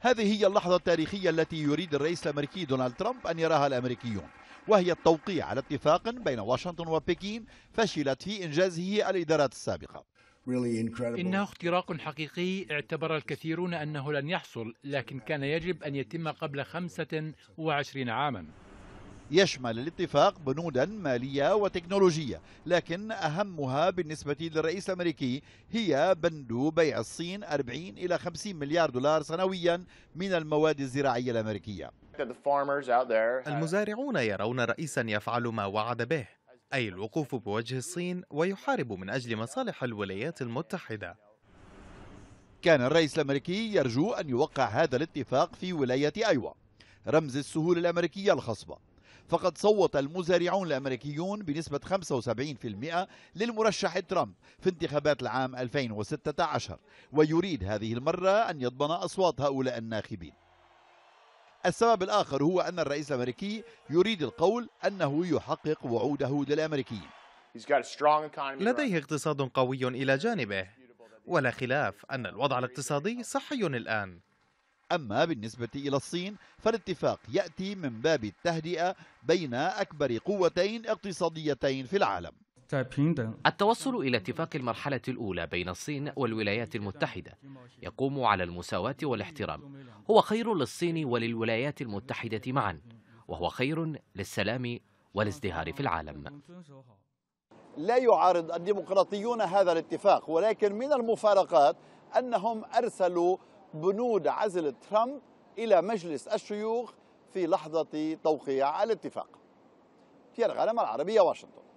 هذه هي اللحظة التاريخية التي يريد الرئيس الأمريكي دونالد ترامب أن يراها الأمريكيون وهي التوقيع على اتفاق بين واشنطن وبكين فشلت في إنجازه الإدارات السابقة إنه اختراق حقيقي اعتبر الكثيرون أنه لن يحصل لكن كان يجب أن يتم قبل 25 عاما يشمل الاتفاق بنودا مالية وتكنولوجية لكن أهمها بالنسبة للرئيس الأمريكي هي بند بيع الصين 40 إلى 50 مليار دولار سنويا من المواد الزراعية الأمريكية المزارعون يرون رئيسا يفعل ما وعد به أي الوقوف بوجه الصين ويحارب من أجل مصالح الولايات المتحدة كان الرئيس الأمريكي يرجو أن يوقع هذا الاتفاق في ولاية أيوا رمز السهول الأمريكية الخصبة فقد صوت المزارعون الأمريكيون بنسبة 75% للمرشح ترامب في انتخابات العام 2016 ويريد هذه المرة أن يضمن أصوات هؤلاء الناخبين السبب الآخر هو أن الرئيس الأمريكي يريد القول أنه يحقق وعوده للأمريكيين لديه اقتصاد قوي إلى جانبه ولا خلاف أن الوضع الاقتصادي صحي الآن أما بالنسبة إلى الصين فالاتفاق يأتي من باب التهدئة بين أكبر قوتين اقتصاديتين في العالم التوصل إلى اتفاق المرحلة الأولى بين الصين والولايات المتحدة يقوم على المساواة والاحترام هو خير للصين وللولايات المتحدة معا وهو خير للسلام والازدهار في العالم لا يعارض الديمقراطيون هذا الاتفاق ولكن من المفارقات أنهم أرسلوا بنود عزل ترامب إلى مجلس الشيوخ في لحظة توقيع الاتفاق في الغنم العربية واشنطن